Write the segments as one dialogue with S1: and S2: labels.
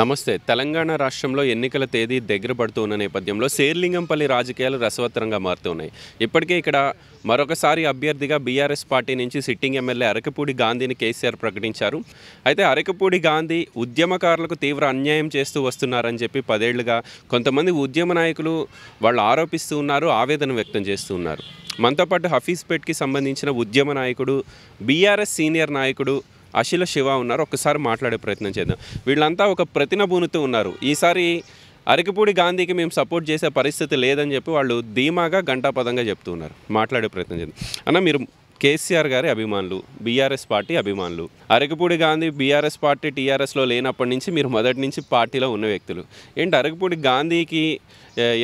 S1: నమస్తే తెలంగాణ రాష్ట్రంలో ఎన్నికల తేదీ దగ్గర పడుతున్న నేపథ్యంలో శేర్లింగంపల్లి రాజకీయాలు రసవత్తరంగా మారుతున్నాయి ఇప్పటికే ఇక్కడ మరొకసారి అభ్యర్థిగా బీఆర్ఎస్ పార్టీ నుంచి సిట్టింగ్ ఎమ్మెల్యే అరకపూడి గాంధీని కేసీఆర్ ప్రకటించారు అయితే అరకపూడి గాంధీ ఉద్యమకారులకు తీవ్ర అన్యాయం చేస్తూ వస్తున్నారని చెప్పి పదేళ్లుగా కొంతమంది ఉద్యమ నాయకులు వాళ్ళు ఆరోపిస్తూ ఉన్నారు ఆవేదన వ్యక్తం చేస్తూ ఉన్నారు మనతో పాటు హఫీజ్పేట్కి సంబంధించిన ఉద్యమ నాయకుడు బీఆర్ఎస్ సీనియర్ నాయకుడు అశిల శివ ఉన్నారు ఒకసారి మాట్లాడే ప్రయత్నం చేద్దాం వీళ్ళంతా ఒక భూనితో ఉన్నారు ఈసారి అరకిపూడి గాంధీకి మేము సపోర్ట్ చేసే పరిస్థితి లేదని చెప్పి వాళ్ళు ధీమాగా గంటాపదంగా చెప్తున్నారు మాట్లాడే ప్రయత్నం చేద్దాం అన్న మీరు కేసీఆర్ గారి అభిమానులు బీఆర్ఎస్ పార్టీ అభిమానులు అరగపూడి గాంధీ బీఆర్ఎస్ పార్టీ టీఆర్ఎస్లో లేనప్పటి నుంచి మీరు మొదటి నుంచి పార్టీలో ఉన్న వ్యక్తులు ఏంటి అరగపూడి గాంధీకి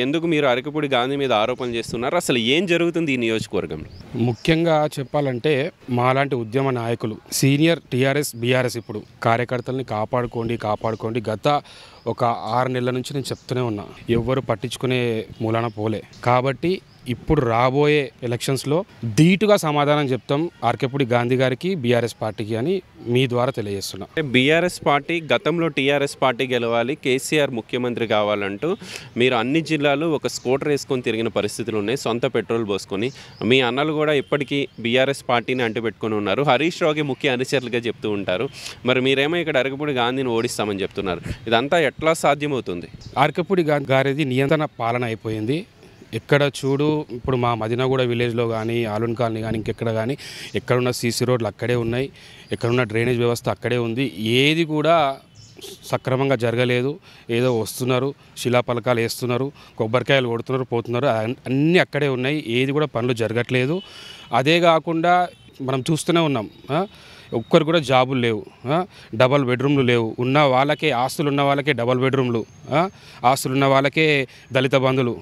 S1: ఎందుకు మీరు అరగపూడి గాంధీ మీద ఆరోపణలు చేస్తున్నారు అసలు ఏం జరుగుతుంది ఈ నియోజకవర్గంలో
S2: ముఖ్యంగా చెప్పాలంటే మాలాంటి ఉద్యమ నాయకులు సీనియర్ టీఆర్ఎస్ బీఆర్ఎస్ ఇప్పుడు కార్యకర్తల్ని కాపాడుకోండి కాపాడుకోండి గత ఒక ఆరు నెలల నుంచి నేను చెప్తూనే ఉన్నా ఎవ్వరు పట్టించుకునే మూలాన పోలే కాబట్టి ఇప్పుడు రాబోయే ఎలక్షన్స్లో ధీటుగా సమాధానం చెప్తాం ఆర్కేపూడి గాంధీ గారికి బీఆర్ఎస్ పార్టీకి అని మీ ద్వారా
S1: తెలియజేస్తున్నాం బీఆర్ఎస్ పార్టీ గతంలో టీఆర్ఎస్ పార్టీ గెలవాలి కేసీఆర్ ముఖ్యమంత్రి కావాలంటూ మీరు అన్ని జిల్లాలు ఒక స్కూటర్ వేసుకొని తిరిగిన పరిస్థితులు ఉన్నాయి సొంత పెట్రోల్ పోసుకొని మీ అన్నలు కూడా ఇప్పటికీ బీఆర్ఎస్ పార్టీని అంటుపెట్టుకుని ఉన్నారు హరీష్ రావుకి ముఖ్య అనుచరులుగా చెప్తూ ఉంటారు మరి మీరేమో ఇక్కడ అరకపూడి గాంధీని ఓడిస్తామని చెప్తున్నారు ఇదంతా ఎట్లా సాధ్యమవుతుంది
S2: అరకపూడి గారిది నియంత్రణ పాలన అయిపోయింది ఎక్కడ చూడు ఇప్పుడు మా మదినాగూడ విలేజ్లో కానీ ఆలూన్ కాలనీ కానీ ఇంకెక్కడ కానీ ఎక్కడున్న సీసీ రోడ్లు అక్కడే ఉన్నాయి ఎక్కడున్న డ్రైనేజ్ వ్యవస్థ అక్కడే ఉంది ఏది కూడా సక్రమంగా జరగలేదు ఏదో వస్తున్నారు శిలాపలకాలు వేస్తున్నారు కొబ్బరికాయలు కొడుతున్నారు పోతున్నారు అన్నీ అక్కడే ఉన్నాయి ఏది కూడా పనులు జరగట్లేదు అదే కాకుండా మనం చూస్తూనే ఉన్నాం ఒక్కరు కూడా జాబులు లేవు డబల్ బెడ్రూమ్లు లేవు ఉన్న వాళ్ళకే ఆస్తులు ఉన్న వాళ్ళకే డబల్ బెడ్రూమ్లు ఆస్తులు ఉన్న వాళ్ళకే దళిత బంధులు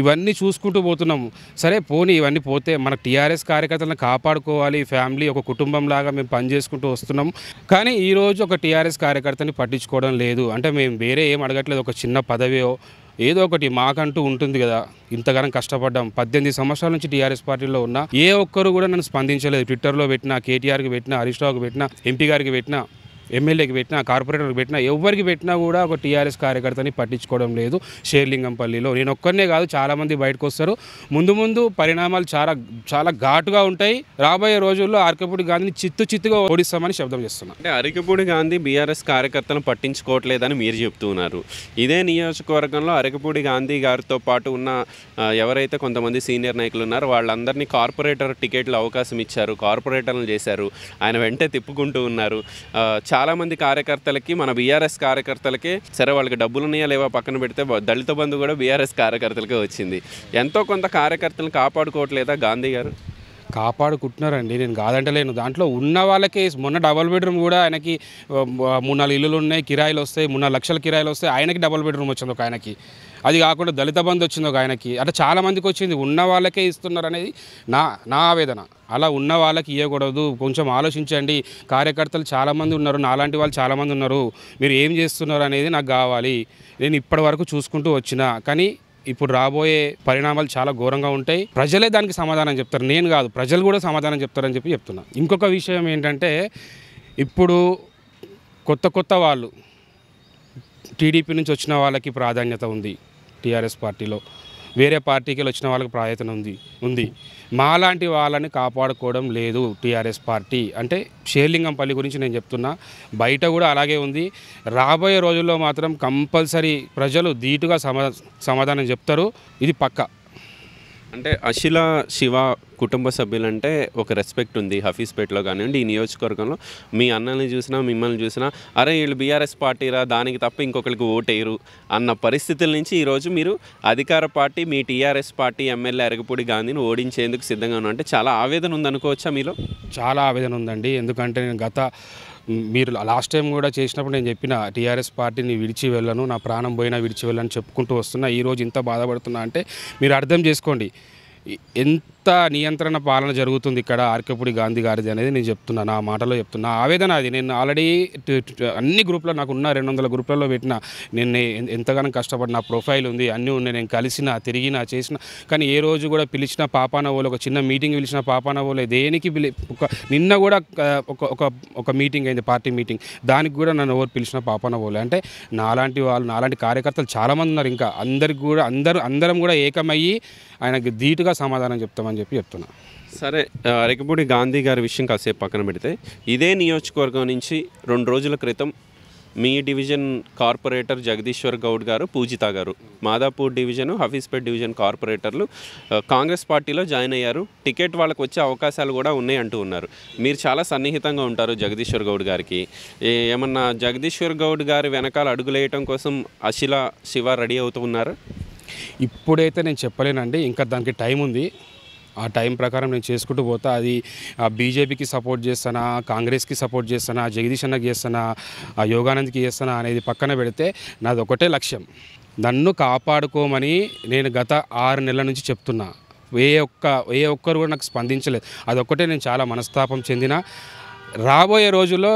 S2: ఇవన్నీ చూసుకుంటూ పోతున్నాము సరే పోనీ ఇవన్నీ పోతే మన టీఆర్ఎస్ కార్యకర్తలను కాపాడుకోవాలి ఫ్యామిలీ ఒక కుటుంబం లాగా మేము పనిచేసుకుంటూ వస్తున్నాం కానీ ఈరోజు ఒక టీఆర్ఎస్ కార్యకర్తని పట్టించుకోవడం లేదు అంటే మేము వేరే ఏం అడగట్లేదు ఒక చిన్న పదవియో ఏదో ఒకటి మాకంటూ ఉంటుంది కదా ఇంతగానం కష్టపడ్డాం పద్దెనిమిది సంవత్సరాల నుంచి టీఆర్ఎస్ పార్టీలో ఉన్న ఏ ఒక్కరు కూడా నన్ను స్పందించలేదు ట్విట్టర్లో పెట్టినా కేటీఆర్కి పెట్టినా హరీష్ రావుకి పెట్టినా ఎంపీ గారికి పెట్టినా ఎమ్మెల్యేకి పెట్టినా కార్పొరేటర్కి పెట్టినా ఎవరికి పెట్టినా కూడా ఒక టీఆర్ఎస్ కార్యకర్తని పట్టించుకోవడం లేదు షేర్లింగంపల్లిలో నేను ఒక్కరినే కాదు చాలామంది బయటకు వస్తారు ముందు ముందు పరిణామాలు చాలా చాలా ఘాటుగా ఉంటాయి రాబోయే రోజుల్లో అరకపూడి గాంధీని చిత్తు చిత్తుగా ఓడిస్తామని శబ్దం చేస్తున్నాం
S1: అంటే అరకపూడి గాంధీ బీఆర్ఎస్ కార్యకర్తలను పట్టించుకోవట్లేదని మీరు చెప్తున్నారు ఇదే నియోజకవర్గంలో అరకపూడి గాంధీ గారితో పాటు ఉన్న ఎవరైతే కొంతమంది సీనియర్ నాయకులు ఉన్నారో వాళ్ళందరినీ కార్పొరేటర్ టికెట్లు అవకాశం ఇచ్చారు కార్పొరేటర్లు చేశారు ఆయన వెంటే తిప్పుకుంటూ ఉన్నారు చాలా చాలామంది కార్యకర్తలకి మన బీఆర్ఎస్ కార్యకర్తలకి సరే వాళ్ళకి డబ్బులు ఉన్నాయా లేవా పక్కన పెడితే దళిత బంధు కూడా బీఆర్ఎస్ కార్యకర్తలకే వచ్చింది ఎంతో కొంత కార్యకర్తలను కాపాడుకోవట్లేదా గాంధీ గారు
S2: కాపాడుకుంటున్నారండి నేను కాదంటలేను దాంట్లో ఉన్న వాళ్ళకి మొన్న డబల్ బెడ్రూమ్ కూడా ఆయనకి మూడు నాలుగు ఇల్లులు ఉన్నాయి కిరాయిలు వస్తాయి మూడు నాలుగు లక్షల కిరాయిలు వస్తాయి ఆయనకి డబల్ బెడ్రూమ్ వచ్చింది ఒక ఆయనకి అది కాకుండా దళిత బంధు వచ్చింది ఒక ఆయనకి అంటే చాలామందికి వచ్చింది ఉన్న వాళ్ళకే ఇస్తున్నారు అనేది నా నా ఆవేదన అలా ఉన్న వాళ్ళకి ఇవ్వకూడదు కొంచెం ఆలోచించండి కార్యకర్తలు చాలామంది ఉన్నారు నాలాంటి వాళ్ళు చాలామంది ఉన్నారు మీరు ఏం చేస్తున్నారు అనేది నాకు కావాలి నేను ఇప్పటి వరకు చూసుకుంటూ వచ్చిన కానీ ఇప్పుడు రాబోయే పరిణామాలు చాలా ఘోరంగా ఉంటాయి ప్రజలే దానికి సమాధానం చెప్తారు నేను కాదు ప్రజలు కూడా సమాధానం చెప్తారని చెప్పి చెప్తున్నా ఇంకొక విషయం ఏంటంటే ఇప్పుడు కొత్త కొత్త వాళ్ళు టీడీపీ నుంచి వచ్చిన వాళ్ళకి ప్రాధాన్యత ఉంది టీఆర్ఎస్ పార్టీలో వేరే పార్టీకి వచ్చిన వాళ్ళకి ప్రాధాన్యత ఉంది ఉంది మాలాంటి వాళ్ళని కాపాడుకోవడం లేదు టీఆర్ఎస్ పార్టీ అంటే షేర్లింగంపల్లి గురించి నేను చెప్తున్నా బయట కూడా అలాగే ఉంది రాబోయే రోజుల్లో మాత్రం కంపల్సరీ ప్రజలు ధీటుగా సమా సమాధానం చెప్తారు ఇది పక్క
S1: అంటే అశిల శివ కుటుంబ సభ్యులంటే ఒక రెస్పెక్ట్ ఉంది హఫీస్పేట్లో కానివ్వండి ఈ నియోజకవర్గంలో మీ అన్నల్ని చూసినా మిమ్మల్ని చూసినా అరే వీళ్ళు బీఆర్ఎస్ పార్టీరా దానికి తప్ప ఇంకొకరికి ఓటేయరు అన్న పరిస్థితుల నుంచి ఈరోజు మీరు అధికార పార్టీ మీ టీఆర్ఎస్ పార్టీ ఎమ్మెల్యే అరగపూడి గాంధీని ఓడించేందుకు సిద్ధంగా ఉన్నా అంటే చాలా ఆవేదన ఉందనుకోవచ్చా మీలో
S2: చాలా ఆవేదన ఉందండి ఎందుకంటే నేను గత మీరు లాస్ట్ టైం కూడా చేసినప్పుడు నేను చెప్పిన టీఆర్ఎస్ పార్టీని విడిచి వెళ్ళను నా ప్రాణం పోయినా విడిచి వెళ్ళను చెప్పుకుంటూ వస్తున్నా ఈరోజు ఇంత బాధపడుతున్నా అంటే మీరు అర్థం చేసుకోండి ఎంత సంస్థ నియంత్రణ పాలన జరుగుతుంది ఇక్కడ ఆర్కేపూడి గాంధీ గారిది అనేది నేను చెప్తున్నాను నా మాటలో చెప్తున్నా ఆవేదన అది నేను ఆల్రెడీ అన్ని గ్రూప్లో నాకు ఉన్న రెండు వందల గ్రూప్లలో పెట్టిన నేను ఎంతగానో కష్టపడి నా ప్రొఫైల్ ఉంది అన్నీ ఉన్నాయి నేను కలిసిన తిరిగిన చేసిన కానీ ఏ రోజు కూడా పిలిచిన పాపానవోలు ఒక చిన్న మీటింగ్ పిలిచిన పాపానవోలు దేనికి పిలి నిన్న కూడా ఒక ఒక ఒక మీటింగ్ అయింది పార్టీ మీటింగ్ దానికి కూడా నన్ను ఎవరు పిలిచిన పాపానవోలు అంటే నాలాంటి వాళ్ళు నాలాంటి కార్యకర్తలు చాలామంది ఉన్నారు ఇంకా అందరికి కూడా అందరూ అందరం కూడా ఏకమయ్యి ఆయనకి ధీటుగా సమాధానం చెప్తామని అని చెప్పి చెప్తున్నా
S1: సరే రికపూడి గాంధీ గారి విషయం కాసేపు పక్కన పెడితే ఇదే నియోజకవర్గం నుంచి రెండు రోజుల క్రితం మీ డివిజన్ కార్పొరేటర్ జగదీశ్వర్ గౌడ్ గారు పూజిత గారు మాదాపూర్ డివిజన్ హఫీస్పేట్ డివిజన్ కార్పొరేటర్లు కాంగ్రెస్ పార్టీలో జాయిన్ అయ్యారు టికెట్ వాళ్ళకు వచ్చే అవకాశాలు కూడా ఉన్నాయి అంటూ ఉన్నారు మీరు చాలా సన్నిహితంగా ఉంటారు జగదీశ్వర్ గౌడ్ గారికి ఏమన్నా జగదీశ్వర్ గౌడ్ గారి వెనకాల అడుగులేయటం కోసం అశిల శివ రెడీ అవుతూ ఉన్నారు
S2: ఇప్పుడైతే నేను చెప్పలేనండి ఇంకా దానికి టైం ఉంది ఆ టైం ప్రకారం నేను చేసుకుంటూ పోతా అది బీజేపీకి సపోర్ట్ చేస్తానా కాంగ్రెస్కి సపోర్ట్ చేస్తానా జగదీష్ అన్నకి చేస్తానా ఆ యోగానంద్కి చేస్తానా అనేది పక్కన పెడితే నాది ఒకటే లక్ష్యం నన్ను కాపాడుకోమని నేను గత ఆరు నెలల నుంచి చెప్తున్నా ఏ ఒక్క ఏ ఒక్కరు కూడా నాకు స్పందించలేదు అదొక్కటే నేను చాలా మనస్తాపం చెందిన రాబోయే రోజుల్లో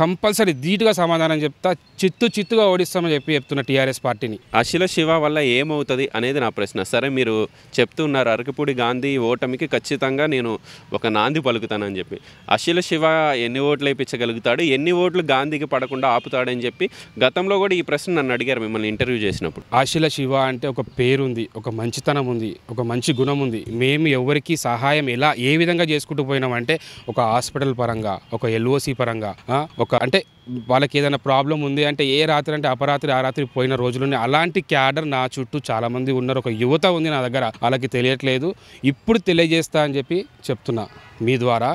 S2: కంపల్సరీ ధీటుగా సమాధానం చెప్తా చిత్తు చిత్తుగా ఓడిస్తామని చెప్పి చెప్తున్న టీఆర్ఎస్ పార్టీని
S1: అశిల శివ వల్ల ఏమవుతుంది అనేది నా ప్రశ్న సరే మీరు చెప్తున్నారు అరకపూడి గాంధీ ఓటమికి ఖచ్చితంగా నేను ఒక నాంది పలుకుతానని చెప్పి అశిల శివ ఎన్ని ఓట్లు వేయించగలుగుతాడు ఎన్ని ఓట్లు గాంధీకి పడకుండా ఆపుతాడని చెప్పి గతంలో కూడా ఈ ప్రశ్న నన్ను అడిగారు మిమ్మల్ని ఇంటర్వ్యూ చేసినప్పుడు
S2: అశిల శివ అంటే ఒక పేరుంది ఒక మంచితనం ఉంది ఒక మంచి గుణం ఉంది మేము ఎవరికి సహాయం ఎలా ఏ విధంగా చేసుకుంటూ పోయినామంటే ఒక హాస్పిటల్ పరంగా ఒక ఎల్ఓసి పరంగా ఒక అంటే వాళ్ళకి ఏదైనా ప్రాబ్లం ఉంది అంటే ఏ రాత్రి అంటే అపరాత్రి ఆ రాత్రి పోయిన రోజులోనే అలాంటి క్యాడర్ నా చుట్టూ చాలామంది ఉన్నారు ఒక యువత ఉంది నా దగ్గర వాళ్ళకి తెలియట్లేదు ఇప్పుడు తెలియజేస్తా అని చెప్పి చెప్తున్నా మీ ద్వారా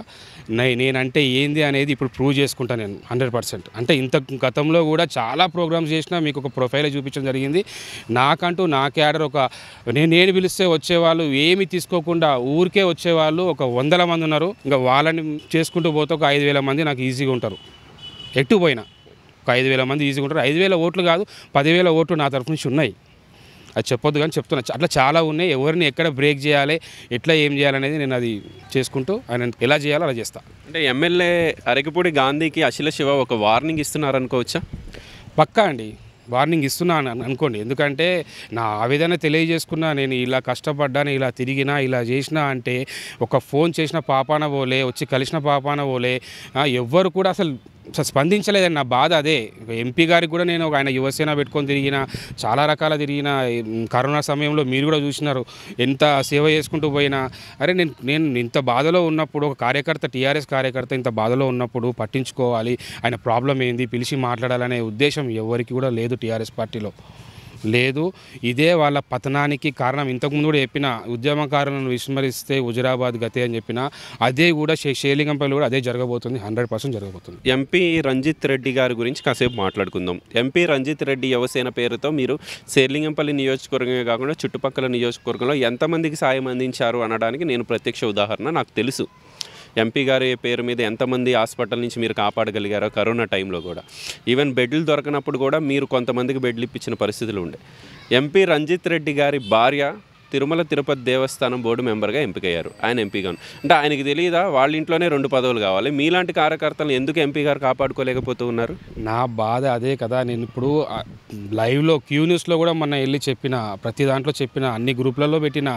S2: నేనంటే ఏంది అనేది ఇప్పుడు ప్రూవ్ చేసుకుంటా నేను హండ్రెడ్ పర్సెంట్ అంటే ఇంత గతంలో కూడా చాలా ప్రోగ్రామ్స్ చేసినా మీకు ఒక ప్రొఫైల్ చూపించడం జరిగింది నాకంటూ నా క్యాడర్ ఒక నేను నేను పిలిస్తే వచ్చేవాళ్ళు ఏమి తీసుకోకుండా ఊరికే వచ్చేవాళ్ళు ఒక వందల మంది ఉన్నారు ఇంకా వాళ్ళని చేసుకుంటూ పోతే ఒక ఐదు మంది నాకు ఈజీగా ఉంటారు ఎటు పోయినా ఒక ఐదు వేల మంది ఈజీగా ఐదు వేల ఓట్లు కాదు పదివేల ఓట్లు నా తరఫు నుంచి ఉన్నాయి అది చెప్పొద్దు కానీ చెప్తున్నా అట్లా చాలా ఉన్నాయి ఎవరిని ఎక్కడ బ్రేక్ చేయాలి ఎట్లా ఏం చేయాలనేది నేను అది చేసుకుంటూ ఆయన ఎలా చేయాలో అలా చేస్తా
S1: అంటే ఎమ్మెల్యే అరకిపూడి గాంధీకి అఖిల శివ ఒక వార్నింగ్ ఇస్తున్నారు అనుకోవచ్చా
S2: పక్కా అండి వార్నింగ్ ఇస్తున్నాను అనుకోండి ఎందుకంటే నా ఆవేదన తెలియజేసుకున్నా నేను ఇలా కష్టపడ్డాను ఇలా తిరిగినా ఇలా చేసినా అంటే ఒక ఫోన్ చేసిన పాపాన పోలే వచ్చి కలిసిన పాపాన పోలే ఎవ్వరు కూడా అసలు స్పందించలేదని నా బాధ అదే ఎంపీ గారికి కూడా నేను ఒక ఆయన యువసేన పెట్టుకొని తిరిగిన చాలా రకాల తిరిగిన కరోనా సమయంలో మీరు కూడా చూసినారు ఎంత సేవ చేసుకుంటూ పోయినా అరే నేను నేను ఇంత బాధలో ఉన్నప్పుడు ఒక కార్యకర్త టీఆర్ఎస్ కార్యకర్త ఇంత బాధలో ఉన్నప్పుడు పట్టించుకోవాలి ఆయన ప్రాబ్లం ఏంది పిలిచి మాట్లాడాలనే ఉద్దేశం ఎవరికి కూడా లేదు టీఆర్ఎస్ పార్టీలో లేదు ఇదే వాళ్ళ పతనానికి కారణం ఇంతకుముందు కూడా చెప్పిన ఉద్యమకారులను విస్మరిస్తే హుజరాబాద్ గతే అని చెప్పిన అదే కూడా షేలింగంపల్లి కూడా అదే జరగబోతుంది హండ్రెడ్ పర్సెంట్ జరగబోతుంది
S1: ఎంపీ రంజిత్ రెడ్డి గారి గురించి కాసేపు మాట్లాడుకుందాం ఎంపీ రంజిత్ రెడ్డి యువసేన పేరుతో మీరు శేర్లింగంపల్లి నియోజకవర్గమే కాకుండా చుట్టుపక్కల నియోజకవర్గంలో ఎంతమందికి సాయం అందించారు అనడానికి నేను ప్రత్యక్ష ఉదాహరణ నాకు తెలుసు ఎంపీ గారి పేరు మీద ఎంతమంది హాస్పిటల్ నుంచి మీరు కాపాడగలిగారో కరోనా టైంలో కూడా ఈవెన్ బెడ్లు దొరకనప్పుడు కూడా మీరు కొంతమందికి బెడ్లు ఇప్పించిన పరిస్థితులు ఉండే ఎంపీ రంజిత్ రెడ్డి గారి భార్య తిరుమల తిరుపతి దేవస్థానం బోర్డు మెంబర్గా ఎంపికయ్యారు ఆయన ఎంపీగా అంటే ఆయనకి తెలియదా వాళ్ళ ఇంట్లోనే రెండు పదవులు కావాలి మీలాంటి కార్యకర్తలు ఎందుకు ఎంపీ గారు కాపాడుకోలేకపోతూ ఉన్నారు
S2: నా బాధ అదే కదా నేను ఇప్పుడు లైవ్లో క్యూ న్యూస్లో కూడా మొన్న వెళ్ళి చెప్పిన ప్రతి దాంట్లో చెప్పిన అన్ని గ్రూప్లలో పెట్టిన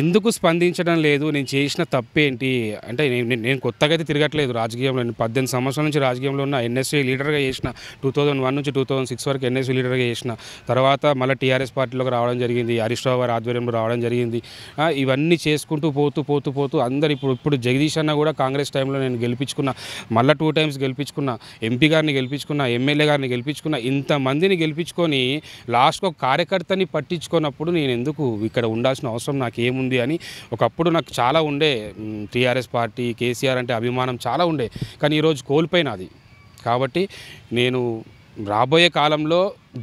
S2: ఎందుకు స్పందించడం లేదు నేను చేసిన తప్పేంటి అంటే నేను కొత్తగా అయితే తిరగట్లేదు రాజకీయంలో నేను పద్దెనిమిది సంవత్సరాల నుంచి రాజకీయంలో ఉన్న ఎన్ఎస్ఈ లీడర్గా చేసిన టూ థౌజండ్ వన్ నుంచి టూ థౌజండ్ సిక్స్ వరకు ఎన్ఎస్సీ లీడర్గా చేసిన తర్వాత మళ్ళీ టీఆర్ఎస్ పార్టీలోకి రావడం జరిగింది హరీష్ రావు గారి ఆధ్వర్యంలో రావడం రావడం జరిగింది ఇవన్నీ చేసుకుంటూ పోతూ పోతూ పోతూ అందరు ఇప్పుడు ఇప్పుడు జగదీష్ అన్న కూడా కాంగ్రెస్ టైంలో నేను గెలిపించుకున్నా మళ్ళీ టూ టైమ్స్ గెలిపించుకున్న ఎంపీ గారిని గెలిపించుకున్న ఎమ్మెల్యే గారిని గెలిపించుకున్న ఇంతమందిని గెలిపించుకొని లాస్ట్కి ఒక కార్యకర్తని పట్టించుకున్నప్పుడు నేను ఎందుకు ఇక్కడ ఉండాల్సిన అవసరం నాకు ఏముంది అని ఒకప్పుడు నాకు చాలా ఉండే టీఆర్ఎస్ పార్టీ కేసీఆర్ అంటే అభిమానం చాలా ఉండే కానీ ఈరోజు కోల్పోయినది కాబట్టి
S1: నేను రాబోయే కాలంలో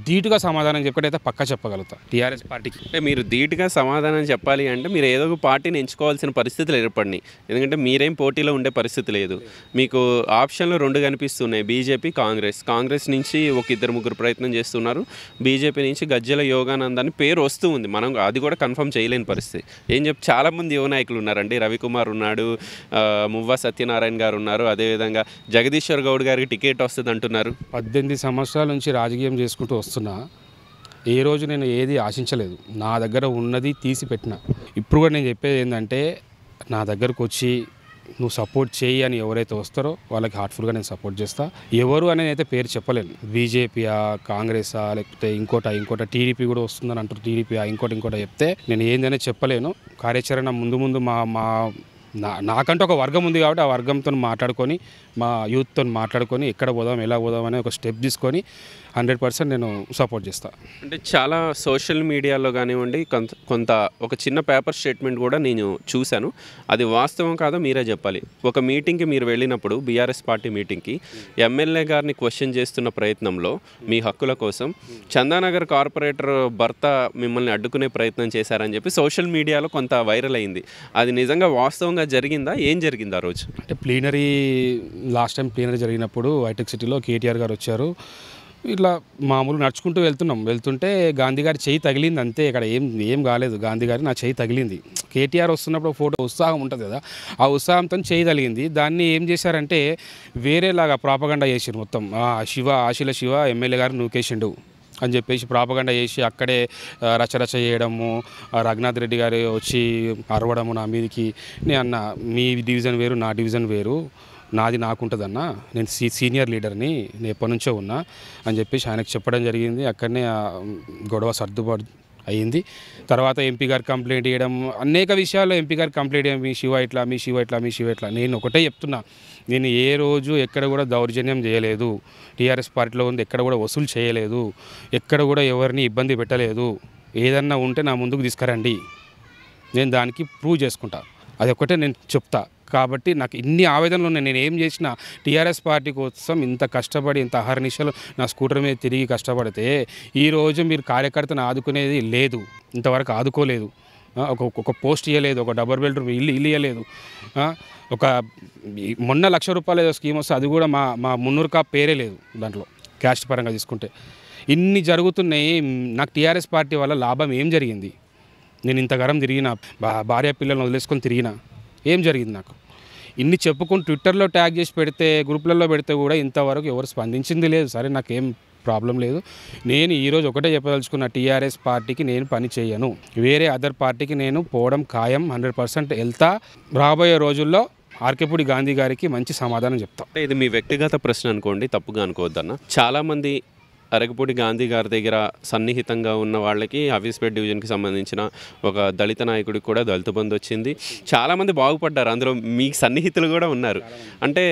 S1: ధీటుగా
S2: సమాధానం చెప్పకటైతే పక్కా చెప్పగలుగుతా
S1: టీఆర్ఎస్ పార్టీకి అంటే మీరు ధీటుగా సమాధానం చెప్పాలి అంటే మీరు ఏదో ఒక పార్టీని ఎంచుకోవాల్సిన పరిస్థితులు ఏర్పడినాయి ఎందుకంటే మీరేం పోటీలో ఉండే పరిస్థితి లేదు మీకు ఆప్షన్లు రెండు కనిపిస్తున్నాయి బీజేపీ కాంగ్రెస్ కాంగ్రెస్ నుంచి ఒక ఇద్దరు ముగ్గురు ప్రయత్నం చేస్తున్నారు బీజేపీ నుంచి గజ్జల అని పేరు వస్తూ ఉంది మనం అది కూడా కన్ఫర్మ్ చేయలేని పరిస్థితి ఏం చెప్పి చాలామంది యువ నాయకులు ఉన్నారండి రవికుమార్ ఉన్నాడు మువ్వా సత్యనారాయణ గారు ఉన్నారు అదేవిధంగా జగదీశ్వర్ గౌడ్ గారికి టికెట్ వస్తుంది అంటున్నారు
S2: పద్దెనిమిది సంవత్సరాల నుంచి రాజకీయం చేసుకుంటూ వస్తున్నా ఏ రోజు నేను ఏది ఆశించలేదు నా దగ్గర ఉన్నది తీసి పెట్టిన ఇప్పుడు కూడా నేను చెప్పేది ఏంటంటే నా దగ్గరకు వచ్చి నువ్వు సపోర్ట్ చేయి అని ఎవరైతే వస్తారో వాళ్ళకి హార్ట్ఫుల్గా నేను సపోర్ట్ చేస్తా ఎవరు అనేది అయితే పేరు చెప్పలేను బీజేపీయా కాంగ్రెసా లేకపోతే ఇంకోట ఇంకోట టీడీపీ కూడా వస్తుందని అంటారు టీడీపీ ఇంకోటి ఇంకోట చెప్తే నేను ఏందనే చెప్పలేను కార్యాచరణ ముందు ముందు మా మా నా నాకంటే ఒక వర్గం ఉంది కాబట్టి ఆ వర్గంతో మాట్లాడుకొని మా యూత్తో మాట్లాడుకొని ఎక్కడ పోదాం ఎలా పోదాం అనే ఒక స్టెప్ తీసుకొని హండ్రెడ్ పర్సెంట్ నేను సపోర్ట్ చేస్తాను
S1: అంటే చాలా సోషల్ మీడియాలో కానివ్వండి కొంత కొంత ఒక చిన్న పేపర్ స్టేట్మెంట్ కూడా నేను చూశాను అది వాస్తవం కాదో మీరే చెప్పాలి ఒక మీటింగ్కి మీరు వెళ్ళినప్పుడు బీఆర్ఎస్ పార్టీ మీటింగ్కి ఎమ్మెల్యే గారిని క్వశ్చన్ చేస్తున్న ప్రయత్నంలో మీ హక్కుల కోసం చందానగర్ కార్పొరేటర్ భర్త మిమ్మల్ని అడ్డుకునే ప్రయత్నం చేశారని చెప్పి సోషల్ మీడియాలో కొంత వైరల్ అయింది అది నిజంగా వాస్తవంగా ఏమైనా జరిగిందా ఏం జరిగింది ఆ రోజు
S2: అంటే ప్లీనరీ లాస్ట్ టైం ప్లీనరీ జరిగినప్పుడు హైటెక్ సిటీలో కేటీఆర్ గారు వచ్చారు ఇట్లా మామూలు నడుచుకుంటూ వెళ్తున్నాం వెళ్తుంటే గాంధీ గారి చేయి తగిలింది అంతే ఇక్కడ ఏం ఏం కాలేదు గాంధీ గారి నా చేయి తగిలింది కేటీఆర్ వస్తున్నప్పుడు ఫోటో ఉత్సాహం ఉంటుంది కదా ఆ ఉత్సాహంతో చేయి తగిలింది దాన్ని ఏం చేశారంటే వేరేలాగా ప్రాపగండా చేసిండు మొత్తం శివ ఆశీల శివ ఎమ్మెల్యే గారు కేసిండు అని చెప్పేసి ప్రాపగండ చేసి అక్కడే రచరచ చేయడము రఘునాథ్ రెడ్డి గారు వచ్చి అరవడము నా మీదకి నేను అన్న మీ డివిజన్ వేరు నా డివిజన్ వేరు నాది నాకుంటుందన్న నేను సీ సీనియర్ లీడర్ని నేను ఎప్పటి నుంచో ఉన్నా అని చెప్పేసి ఆయనకు చెప్పడం జరిగింది అక్కడనే గొడవ సర్దుబాటు అయ్యింది తర్వాత ఎంపీ గారు కంప్లైంట్ చేయడం అనేక విషయాల్లో ఎంపీ గారు కంప్లైంట్ చేయడం మీ శివ ఇట్లా మీ శివ ఇట్లా మీ శివ ఇట్లా నేను ఒకటే చెప్తున్నా నేను ఏ రోజు ఎక్కడ కూడా దౌర్జన్యం చేయలేదు టీఆర్ఎస్ పార్టీలో ఉంది ఎక్కడ కూడా వసూలు చేయలేదు ఎక్కడ కూడా ఎవరిని ఇబ్బంది పెట్టలేదు ఏదన్నా ఉంటే నా ముందుకు తీసుకురండి నేను దానికి ప్రూవ్ చేసుకుంటా అది ఒకటే నేను చెప్తా కాబట్టి నాకు ఇన్ని ఆవేదనలు ఉన్నాయి నేను ఏం చేసినా టీఆర్ఎస్ పార్టీ కోసం ఇంత కష్టపడి ఇంత అహర్నిశలు నా స్కూటర్ మీద తిరిగి కష్టపడితే ఈరోజు మీరు కార్యకర్తను ఆదుకునేది లేదు ఇంతవరకు ఆదుకోలేదు ఒక ఒక పోస్ట్ ఇవ్వలేదు ఒక డబల్ బెడ్రూమ్ ఇల్లు ఇల్లు ఇవ్వలేదు ఒక మొన్న లక్ష రూపాయలు ఏదో స్కీమ్ వస్తే అది కూడా మా మా మున్నూరు కా పేరే లేదు దాంట్లో క్యాస్ట్ పరంగా తీసుకుంటే ఇన్ని జరుగుతున్నాయి నాకు టీఆర్ఎస్ పార్టీ వల్ల లాభం ఏం జరిగింది నేను ఇంత గరం తిరిగిన భార్య పిల్లలను వదిలేసుకొని తిరిగిన ఏం జరిగింది నాకు ఇన్ని చెప్పుకుని ట్విట్టర్లో ట్యాగ్ చేసి పెడితే గ్రూప్లలో పెడితే కూడా ఇంతవరకు ఎవరు స్పందించింది లేదు సరే నాకేం ప్రాబ్లం లేదు నేను ఈరోజు ఒకటే చెప్పదలుచుకున్న టీఆర్ఎస్ పార్టీకి నేను పని చేయను వేరే అదర్ పార్టీకి నేను పోవడం ఖాయం హండ్రెడ్ పర్సెంట్ వెళ్తా రాబోయే రోజుల్లో ఆర్కేపూడి గాంధీ గారికి మంచి సమాధానం చెప్తాం
S1: ఇది మీ వ్యక్తిగత ప్రశ్న అనుకోండి తప్పుగా అనుకోవద్దన్న చాలామంది అరగపూడి గాంధీ గారి దగ్గర సన్నిహితంగా ఉన్న వాళ్ళకి హవీస్పేట్ డివిజన్కి సంబంధించిన ఒక దళిత నాయకుడికి కూడా దళిత బంధు వచ్చింది చాలామంది బాగుపడ్డారు అందులో మీ సన్నిహితులు కూడా ఉన్నారు అంటే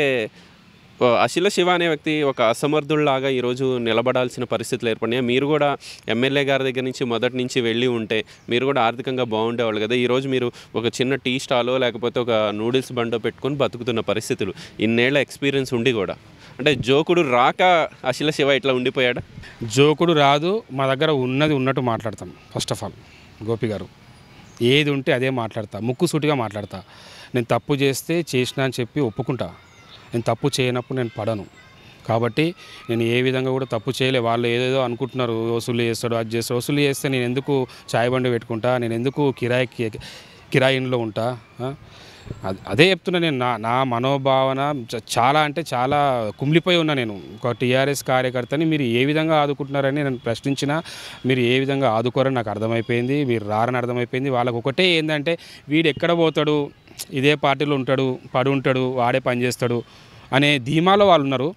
S1: అశిల శివ అనే వ్యక్తి ఒక అసమర్థుల్లాగా ఈరోజు నిలబడాల్సిన పరిస్థితులు ఏర్పడినాయి మీరు కూడా ఎమ్మెల్యే గారి దగ్గర నుంచి మొదటి నుంచి వెళ్ళి ఉంటే మీరు కూడా ఆర్థికంగా బాగుండేవాళ్ళు కదా ఈరోజు మీరు ఒక చిన్న టీ స్టాలో లేకపోతే ఒక నూడిల్స్ బండో పెట్టుకొని బతుకుతున్న పరిస్థితులు ఇన్నేళ్ల ఎక్స్పీరియన్స్ ఉండి కూడా అంటే జోకుడు రాక అశిల శివ ఇట్లా ఉండిపోయాడు
S2: జోకుడు రాదు మా దగ్గర ఉన్నది ఉన్నట్టు మాట్లాడతాం ఫస్ట్ ఆఫ్ ఆల్ గోపి గారు ఏది ఉంటే అదే మాట్లాడతా ముక్కు సూటిగా మాట్లాడతా నేను తప్పు చేస్తే చేసిన అని చెప్పి ఒప్పుకుంటా నేను తప్పు చేయనప్పుడు నేను పడను కాబట్టి నేను ఏ విధంగా కూడా తప్పు చేయలే వాళ్ళు ఏదేదో అనుకుంటున్నారు వసూలు చేస్తాడు అది చేస్తాడు వసూలు చేస్తే నేను ఎందుకు చాయ్ బండి పెట్టుకుంటా నేను ఎందుకు కిరాయి కిరాయిన్లో ఉంటా అదే చెప్తున్నా నేను నా నా మనోభావన చాలా అంటే చాలా కుమిలిపోయి ఉన్నా నేను ఒక టీఆర్ఎస్ కార్యకర్తని మీరు ఏ విధంగా ఆదుకుంటున్నారని నేను ప్రశ్నించినా మీరు ఏ విధంగా ఆదుకోరని నాకు అర్థమైపోయింది మీరు రారని అర్థమైపోయింది వాళ్ళకు ఒకటే ఏంటంటే వీడు ఎక్కడ పోతాడు ఇదే పార్టీలో ఉంటాడు పడు ఉంటాడు వాడే పని చేస్తాడు అనే ధీమాలో వాళ్ళు ఉన్నారు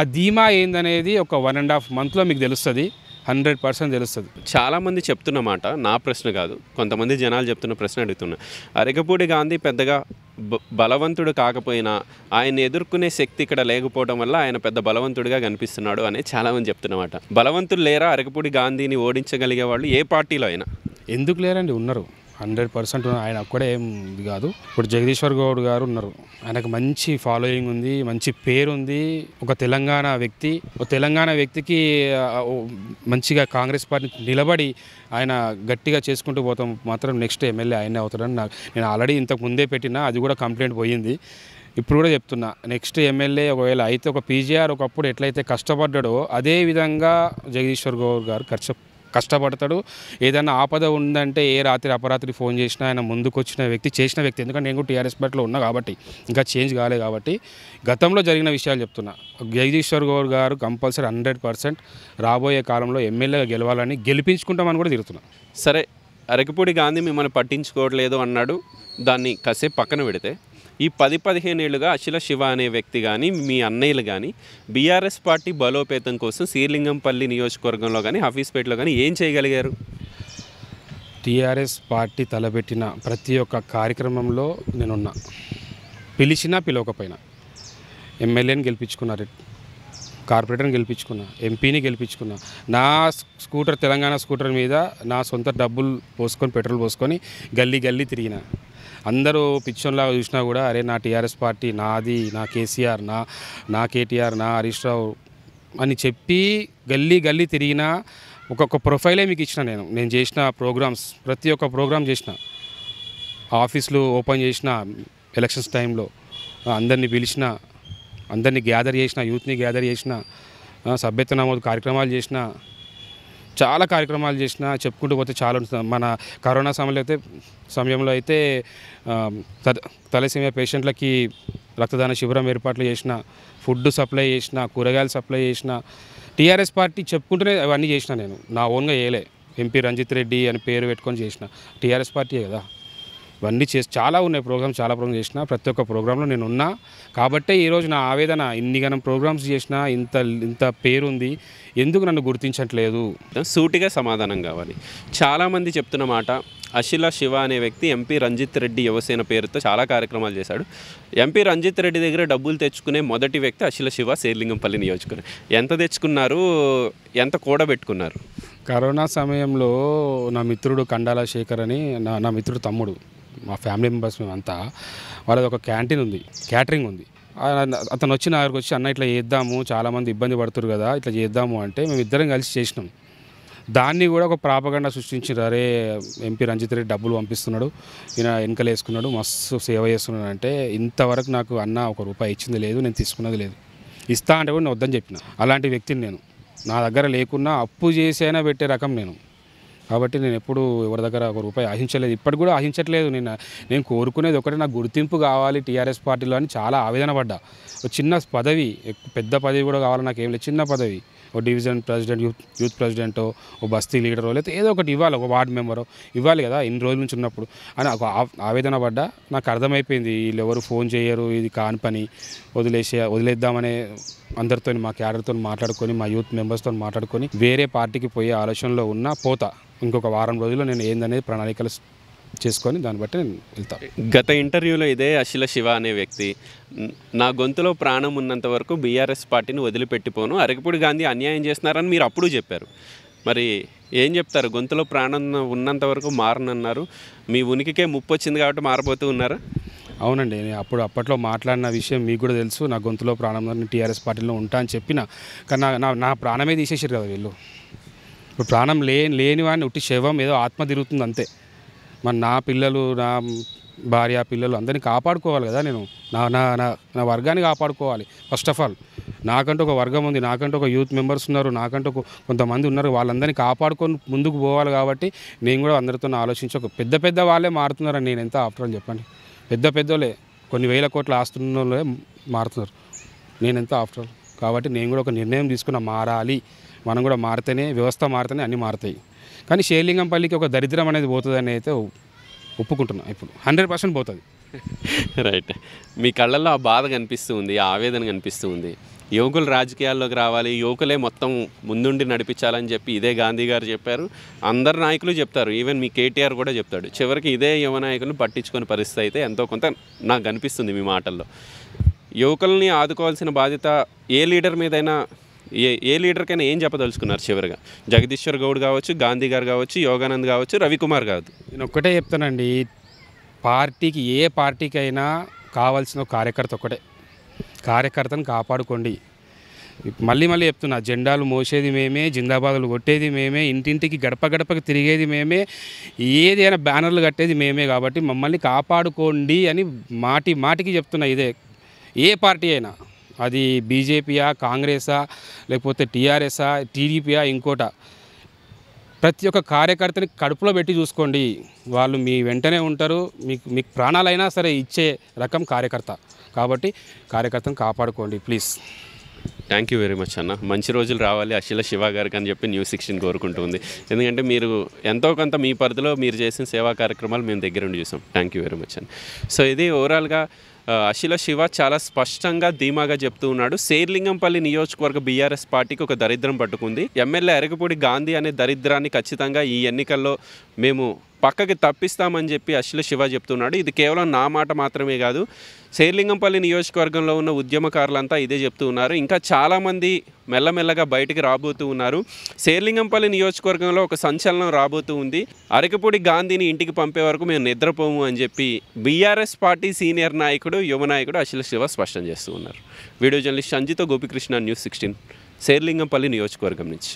S2: ఆ ధీమా
S1: ఏందనేది ఒక వన్ అండ్ హాఫ్ మంత్లో మీకు తెలుస్తుంది హండ్రెడ్ పర్సెంట్ తెలుస్తుంది చాలామంది చెప్తున్నమాట నా ప్రశ్న కాదు కొంతమంది జనాలు చెప్తున్న ప్రశ్న అడుగుతున్నా అరగపూడి గాంధీ పెద్దగా బలవంతుడు కాకపోయినా ఆయన ఎదుర్కొనే శక్తి ఇక్కడ లేకపోవడం వల్ల ఆయన పెద్ద బలవంతుడిగా కనిపిస్తున్నాడు అని చాలామంది చెప్తున్నమాట బలవంతుడు లేరా అరగపూడి గాంధీని ఓడించగలిగే వాళ్ళు ఏ పార్టీలో అయినా
S2: ఎందుకు లేరండి ఉన్నారు హండ్రెడ్ పర్సెంట్ ఆయన ఒక్కడే ఏం కాదు ఇప్పుడు జగదీశ్వర్ గౌడ్ గారు ఉన్నారు ఆయనకు మంచి ఫాలోయింగ్ ఉంది మంచి పేరు ఉంది ఒక తెలంగాణ వ్యక్తి ఒక తెలంగాణ వ్యక్తికి మంచిగా కాంగ్రెస్ పార్టీ నిలబడి ఆయన గట్టిగా చేసుకుంటూ పోతాం మాత్రం నెక్స్ట్ ఎమ్మెల్యే ఆయనే అవుతాడని నాకు నేను ఆల్రెడీ ఇంతకు ముందే పెట్టినా అది కూడా కంప్లైంట్ పోయింది ఇప్పుడు కూడా చెప్తున్నా నెక్స్ట్ ఎమ్మెల్యే ఒకవేళ అయితే ఒక పీజీఆర్ ఒకప్పుడు ఎట్లయితే కష్టపడ్డాడో అదే విధంగా జగదీశ్వర్ గౌడ్ గారు ఖర్చు కష్టపడతాడు ఏదైనా ఆపద ఉందంటే ఏ రాత్రి అపరాత్రి ఫోన్ చేసినా ఆయన ముందుకు వచ్చిన వ్యక్తి చేసిన వ్యక్తి ఎందుకంటే నేను కూడా టీఆర్ఎస్ పార్టీలో ఉన్నా కాబట్టి ఇంకా చేంజ్ కాలే కాబట్టి గతంలో జరిగిన విషయాలు చెప్తున్నా జగదీశ్వర్ గౌడ్ గారు కంపల్సరీ హండ్రెడ్ పర్సెంట్ రాబోయే కాలంలో ఎమ్మెల్యేగా గెలవాలని గెలిపించుకుంటామని కూడా తిరుగుతున్నా
S1: సరే అరకపూడి గాంధీ మిమ్మల్ని పట్టించుకోవట్లేదు అన్నాడు దాన్ని కాసేపు పక్కన పెడితే ఈ పది పదిహేను ఏళ్ళుగా అఖిల శివ అనే వ్యక్తి కానీ మీ అన్నయ్యలు కానీ బీఆర్ఎస్ పార్టీ బలోపేతం కోసం శ్రీలింగంపల్లి నియోజకవర్గంలో కానీ హఫీస్పేటలో కానీ ఏం చేయగలిగారు
S2: టీఆర్ఎస్ పార్టీ తలపెట్టిన ప్రతి ఒక్క కార్యక్రమంలో నేనున్నా పిలిచినా పిలవకపోయినా ఎమ్మెల్యేని గెలిపించుకున్నారు కార్పొరేటర్ని గెలిపించుకున్న ఎంపీని గెలిపించుకున్నా నా స్కూటర్ తెలంగాణ స్కూటర్ మీద నా సొంత డబ్బులు పోసుకొని పెట్రోల్ పోసుకొని గల్లీ గల్లీ తిరిగిన అందరూ పిచ్చోన్లాగా చూసినా కూడా అరే నా టీఆర్ఎస్ పార్టీ నాది నా కేసీఆర్ నా నా కేటీఆర్ నా హరీష్ రావు అని చెప్పి గల్లీ గల్లీ తిరిగిన ఒక్కొక్క ప్రొఫైలే మీకు ఇచ్చిన నేను నేను చేసిన ప్రోగ్రామ్స్ ప్రతి ఒక్క ప్రోగ్రామ్ చేసిన ఆఫీసులు ఓపెన్ చేసిన ఎలక్షన్స్ టైంలో అందరినీ పిలిచిన అందరినీ గ్యాదర్ చేసిన యూత్ని గ్యాదర్ చేసిన సభ్యత్వ నమోదు కార్యక్రమాలు చేసిన చాలా కార్యక్రమాలు చేసిన చెప్పుకుంటూ పోతే చాలా ఉంటుంది మన కరోనా సమయంలో అయితే సమయంలో అయితే తలసీమియా పేషెంట్లకి రక్తదాన శిబిరం ఏర్పాట్లు చేసిన ఫుడ్ సప్లై చేసిన కూరగాయలు సప్లై చేసిన టీఆర్ఎస్ పార్టీ చెప్పుకుంటూనే అవన్నీ చేసిన నేను నా ఓన్గా వేయలే ఎంపీ రంజిత్ రెడ్డి అని పేరు పెట్టుకొని చేసిన టీఆర్ఎస్ పార్టీయే కదా ఇవన్నీ చేసి చాలా ఉన్నాయి ప్రోగ్రామ్స్ చాలా ప్రోగ్రామ్స్ చేసిన ప్రతి ఒక్క ప్రోగ్రాంలో నేను ఉన్నా కాబట్టే ఈరోజు నా ఆవేదన ఇన్ని గణం ప్రోగ్రామ్స్ చేసిన ఇంత ఇంత
S1: పేరుంది ఎందుకు నన్ను గుర్తించట్లేదు సూటిగా సమాధానం కావాలి చాలామంది చెప్తున్న మాట అశిల శివ అనే వ్యక్తి ఎంపీ రంజిత్ రెడ్డి యువసేన పేరుతో చాలా కార్యక్రమాలు చేశాడు ఎంపీ రంజిత్ రెడ్డి దగ్గర డబ్బులు తెచ్చుకునే మొదటి వ్యక్తి అశిల శివ శేర్లింగంపల్లి నియోజకవర్గం ఎంత తెచ్చుకున్నారు ఎంత కూడబెట్టుకున్నారు
S2: కరోనా సమయంలో నా మిత్రుడు కండాల శేఖర్ అని నా నా మిత్రుడు తమ్ముడు మా ఫ్యామిలీ మెంబర్స్ మేమంతా వాళ్ళది ఒక క్యాంటీన్ ఉంది క్యాటరింగ్ ఉంది అతను వచ్చి నా దగ్గరకు వచ్చి అన్న ఇట్లా చేద్దాము చాలామంది ఇబ్బంది పడుతురు కదా ఇట్లా చేద్దాము అంటే మేము ఇద్దరం కలిసి చేసినాం దాన్ని కూడా ఒక ప్రాపగండ సృష్టించారు అరే ఎంపీ రంజిత్ రెడ్డి డబ్బులు పంపిస్తున్నాడు ఈయన ఎన్నికలు వేసుకున్నాడు మస్తు సేవ చేస్తున్నాడు అంటే ఇంతవరకు నాకు అన్న ఒక రూపాయి ఇచ్చింది లేదు నేను తీసుకున్నది లేదు ఇస్తా అంటే కూడా నేను వద్దని చెప్పిన అలాంటి వ్యక్తిని నేను నా దగ్గర లేకున్నా అప్పు చేసైనా పెట్టే రకం నేను కాబట్టి నేను ఎప్పుడు ఎవరి దగ్గర ఒక రూపాయి ఆశించలేదు ఇప్పటికి కూడా ఆశించట్లేదు నేను నేను కోరుకునేది ఒకటే నాకు గుర్తింపు కావాలి టీఆర్ఎస్ పార్టీలో అని చాలా ఆవేదన పడ్డా చిన్న పదవి పెద్ద పదవి కూడా కావాలి నాకు ఏం లేదు చిన్న పదవి ఓ division president youth youth president ఓ బస్తీ లీడరో లేకపోతే ఏదో ఒకటి ఇవ్వాలి ఒక వార్డు మెంబరో ఇవ్వాలి కదా ఇన్ని రోజుల నుంచి ఉన్నప్పుడు అని ఒక ఆవేదన పడ్డా నాకు అర్థమైపోయింది వీళ్ళు ఎవరు ఫోన్ చేయరు ఇది కాని పని వదిలేసే వదిలేద్దామనే అందరితో మా క్యాడర్తో మాట్లాడుకొని మా యూత్ మెంబర్స్తో మాట్లాడుకొని వేరే పార్టీకి పోయే ఆలోచనలో ఉన్నా పోతా ఇంకొక వారం రోజుల్లో నేను ఏందనేది ప్రణాళికలు చేసుకొని దాన్ని బట్టి నేను
S1: వెళ్తాను గత ఇంటర్వ్యూలో ఇదే అశిల శివ అనే వ్యక్తి నా గొంతులో ప్రాణం ఉన్నంత వరకు బీఆర్ఎస్ పార్టీని వదిలిపెట్టిపోను అరకపూడి గాంధీ అన్యాయం చేస్తున్నారని మీరు అప్పుడు చెప్పారు మరి ఏం చెప్తారు గొంతులో ప్రాణం ఉన్నంత వరకు మారనన్నారు మీ ఉనికికే ముప్పు వచ్చింది కాబట్టి మారబోతూ ఉన్నారా అవునండి
S2: నేను అప్పుడు అప్పట్లో మాట్లాడిన విషయం మీకు కూడా తెలుసు నా గొంతులో ప్రాణం నేను టీఆర్ఎస్ పార్టీలో ఉంటా అని చెప్పిన కానీ నా నా ప్రాణమే తీసేసారు కదా వీళ్ళు ఇప్పుడు ప్రాణం లే లేని వాడిని ఉట్టి శవం ఏదో ఆత్మ తిరుగుతుంది అంతే మరి నా పిల్లలు నా భార్య పిల్లలు అందరినీ కాపాడుకోవాలి కదా నేను నా నా నా నా వర్గాన్ని కాపాడుకోవాలి ఫస్ట్ ఆఫ్ ఆల్ నాకంటూ ఒక వర్గం ఉంది నాకంటూ ఒక యూత్ మెంబర్స్ ఉన్నారు నాకంటూ కొంతమంది ఉన్నారు వాళ్ళందరినీ కాపాడుకొని ముందుకు పోవాలి కాబట్టి నేను కూడా అందరితో ఆలోచించి ఒక పెద్ద పెద్ద వాళ్ళే మారుతున్నారని నేను ఎంత ఆఫ్టర్ అని చెప్పండి పెద్ద పెద్దోళ్ళే కొన్ని వేల కోట్ల ఆస్తున్నోళ్ళే మారుతున్నారు నేను ఎంత ఆఫ్టర్ కాబట్టి నేను కూడా ఒక నిర్ణయం తీసుకున్న మారాలి మనం కూడా మారితేనే వ్యవస్థ మారితేనే అన్నీ మారుతాయి కానీ షేర్లింగంపల్లికి ఒక దరిద్రం అనేది పోతుందని అయితే ఒప్పుకుంటున్నాను ఇప్పుడు హండ్రెడ్ పర్సెంట్ పోతుంది
S1: రైట్ మీ కళ్ళల్లో ఆ బాధ కనిపిస్తూ ఉంది ఆవేదన కనిపిస్తూ ఉంది యువకులు రాజకీయాల్లోకి రావాలి యువకులే మొత్తం ముందుండి నడిపించాలని చెప్పి ఇదే గాంధీ గారు చెప్పారు అందరు నాయకులు చెప్తారు ఈవెన్ మీ కేటీఆర్ కూడా చెప్తాడు చివరికి ఇదే యువ నాయకులను పట్టించుకునే పరిస్థితి అయితే ఎంతో కొంత నాకు కనిపిస్తుంది మీ మాటల్లో యువకుల్ని ఆదుకోవాల్సిన బాధ్యత ఏ లీడర్ మీదైనా ఏ ఏ లీడర్కైనా ఏం చెప్పదలుచుకున్నారు చివరిగా జగదీశ్వర్ గౌడ్ కావచ్చు గాంధీ గారు కావచ్చు యోగానంద్ కావచ్చు రవికుమార్ కాదు
S2: నేను ఒక్కటే చెప్తానండి పార్టీకి ఏ పార్టీకి అయినా కావాల్సిన కార్యకర్త ఒకటే కార్యకర్తను కాపాడుకోండి మళ్ళీ మళ్ళీ చెప్తున్నా జెండాలు మోసేది మేమే జిందాబాదులు కొట్టేది మేమే ఇంటింటికి గడప గడపకి తిరిగేది మేమే ఏదైనా బ్యానర్లు కట్టేది మేమే కాబట్టి మమ్మల్ని కాపాడుకోండి అని మాటి మాటికి చెప్తున్నా ఇదే ఏ పార్టీ అయినా అది బీజేపీయా కాంగ్రెసా లేకపోతే టీఆర్ఎస్ఆ టీడీపీయా ఇంకోట ప్రతి ఒక్క కార్యకర్తని కడుపులో పెట్టి చూసుకోండి వాళ్ళు మీ వెంటనే ఉంటారు మీకు మీకు ప్రాణాలైనా సరే ఇచ్చే రకం కార్యకర్త కాబట్టి కార్యకర్తను కాపాడుకోండి please
S1: thank you very much అన్న మంచి రోజులు రావాలి అశిల శివ గారికి అని చెప్పి న్యూస్ సిక్స్టీన్ కోరుకుంటుంది ఎందుకంటే మీరు ఎంతో కొంత మీ పరిధిలో మీరు చేసిన సేవా కార్యక్రమాలు మేము దగ్గరుండి చూసాం థ్యాంక్ యూ వెరీ మచ్ అన్న సో ఇది ఓవరాల్గా అశిల శివ చాలా స్పష్టంగా ధీమాగా చెప్తూ ఉన్నాడు శేర్లింగంపల్లి నియోజకవర్గ బీఆర్ఎస్ పార్టీకి ఒక దరిద్రం పట్టుకుంది ఎమ్మెల్యే అరగపూడి గాంధీ అనే దరిద్రాన్ని ఖచ్చితంగా ఈ ఎన్నికల్లో మేము పక్కకి తప్పిస్తామని చెప్పి అశ్ల శివ చెప్తున్నాడు ఇది కేవలం నా మాట మాత్రమే కాదు శేర్లింగంపల్లి నియోజకవర్గంలో ఉన్న ఉద్యమకారులంతా ఇదే చెప్తూ ఉన్నారు ఇంకా చాలామంది మెల్లమెల్లగా బయటికి రాబోతూ ఉన్నారు శేర్లింగంపల్లి నియోజకవర్గంలో ఒక సంచలనం రాబోతూ ఉంది అరకపూడి గాంధీని ఇంటికి పంపే వరకు మేము నిద్రపోము అని చెప్పి బీఆర్ఎస్ పార్టీ సీనియర్ నాయకుడు నాయకుడు యువనాయకుడు అఖిల శివ స్పష్టం చేస్తూ ఉన్నారు వీడియో జర్నలిస్ట్ అంజితో గోపికృష్ణ న్యూస్ సిక్స్టీన్ శేర్లింగంపల్లి నియోజకవర్గం నుంచి